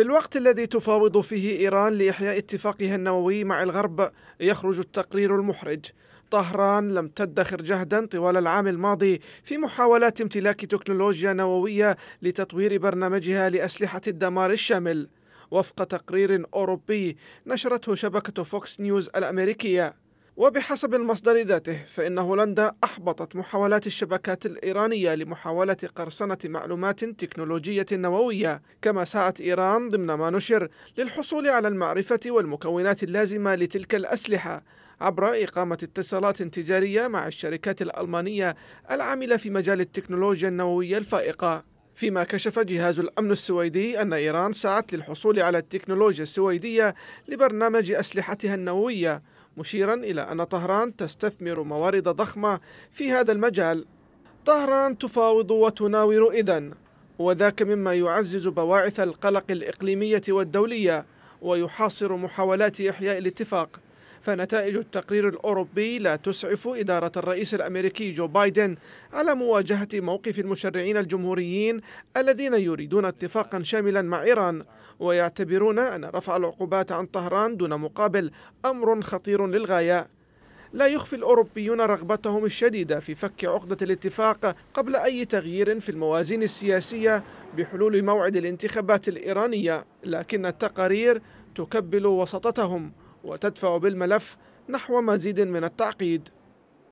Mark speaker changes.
Speaker 1: في الوقت الذي تفاوض فيه إيران لإحياء اتفاقها النووي مع الغرب يخرج التقرير المحرج طهران لم تدخر جهدا طوال العام الماضي في محاولات امتلاك تكنولوجيا نووية لتطوير برنامجها لأسلحة الدمار الشامل وفق تقرير أوروبي نشرته شبكة فوكس نيوز الأمريكية وبحسب المصدر ذاته فإن هولندا أحبطت محاولات الشبكات الإيرانية لمحاولة قرصنة معلومات تكنولوجية نووية كما سعت إيران ضمن ما نشر للحصول على المعرفة والمكونات اللازمة لتلك الأسلحة عبر إقامة اتصالات تجارية مع الشركات الألمانية العاملة في مجال التكنولوجيا النووية الفائقة فيما كشف جهاز الأمن السويدي أن إيران سعت للحصول على التكنولوجيا السويدية لبرنامج أسلحتها النووية مشيرا إلى أن طهران تستثمر موارد ضخمة في هذا المجال طهران تفاوض وتناور إذن وذاك مما يعزز بواعث القلق الإقليمية والدولية ويحاصر محاولات إحياء الاتفاق فنتائج التقرير الأوروبي لا تسعف إدارة الرئيس الأمريكي جو بايدن على مواجهة موقف المشرعين الجمهوريين الذين يريدون اتفاقا شاملا مع إيران ويعتبرون أن رفع العقوبات عن طهران دون مقابل أمر خطير للغاية لا يخفي الأوروبيون رغبتهم الشديدة في فك عقدة الاتفاق قبل أي تغيير في الموازين السياسية بحلول موعد الانتخابات الإيرانية لكن التقارير تكبل وسطتهم وتدفع بالملف نحو مزيد من التعقيد